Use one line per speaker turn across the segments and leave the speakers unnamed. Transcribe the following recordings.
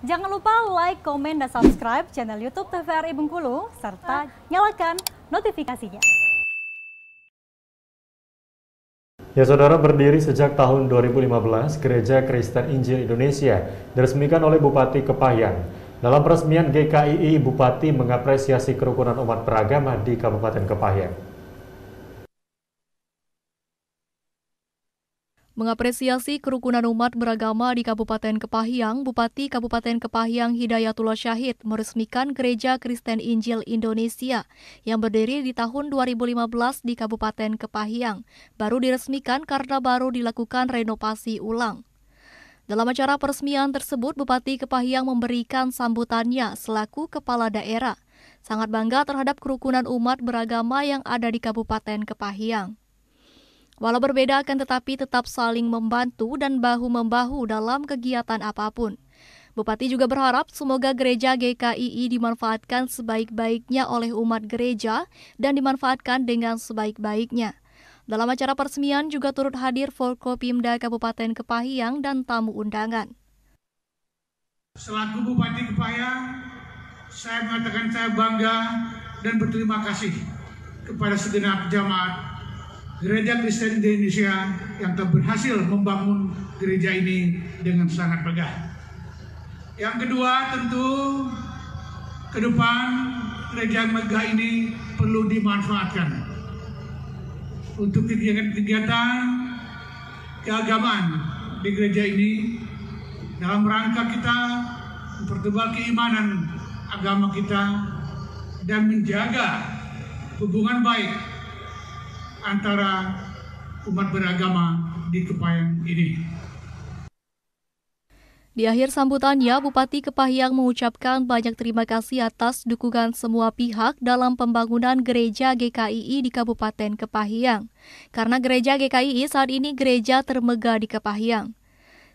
Jangan lupa like, komen, dan subscribe channel YouTube TVRI Bengkulu, serta nyalakan notifikasinya.
Ya saudara berdiri sejak tahun 2015, Gereja Kristen Injil Indonesia diresmikan oleh Bupati Kepahyang. Dalam peresmian GKII, Bupati mengapresiasi kerukunan umat beragama di Kabupaten Kepahyang.
Mengapresiasi kerukunan umat beragama di Kabupaten Kepahiang, Bupati Kabupaten Kepahiang Hidayatullah Syahid meresmikan Gereja Kristen Injil Indonesia yang berdiri di tahun 2015 di Kabupaten Kepahiang. Baru diresmikan karena baru dilakukan renovasi ulang. Dalam acara peresmian tersebut, Bupati Kepahiang memberikan sambutannya selaku kepala daerah. Sangat bangga terhadap kerukunan umat beragama yang ada di Kabupaten Kepahiang. Walau berbeda akan tetapi tetap saling membantu dan bahu-membahu dalam kegiatan apapun. Bupati juga berharap semoga gereja GKII dimanfaatkan sebaik-baiknya oleh umat gereja dan dimanfaatkan dengan sebaik-baiknya. Dalam acara peresmian juga turut hadir Forkopimda Kabupaten Kepahiang dan tamu undangan.
Selaku Bupati Kepahiang, saya mengatakan saya bangga dan berterima kasih kepada segenap jamaat Gereja Kristen di Indonesia yang telah berhasil membangun gereja ini dengan sangat megah. Yang kedua tentu ke depan gereja megah ini perlu dimanfaatkan untuk kegiatan-kegiatan keagamaan di gereja ini dalam rangka kita mempertebal keimanan agama kita dan menjaga hubungan baik antara umat beragama di Kepahyang ini.
Di akhir sambutannya, Bupati Kepahyang mengucapkan banyak terima kasih atas dukungan semua pihak dalam pembangunan gereja GKII di Kabupaten Kepahyang. Karena gereja GKII saat ini gereja termegah di Kepahyang.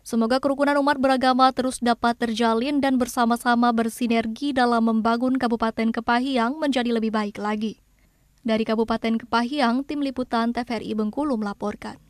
Semoga kerukunan umat beragama terus dapat terjalin dan bersama-sama bersinergi dalam membangun Kabupaten Kepahiang menjadi lebih baik lagi. Dari Kabupaten Kepahiang, Tim Liputan TVRI Bengkulu melaporkan.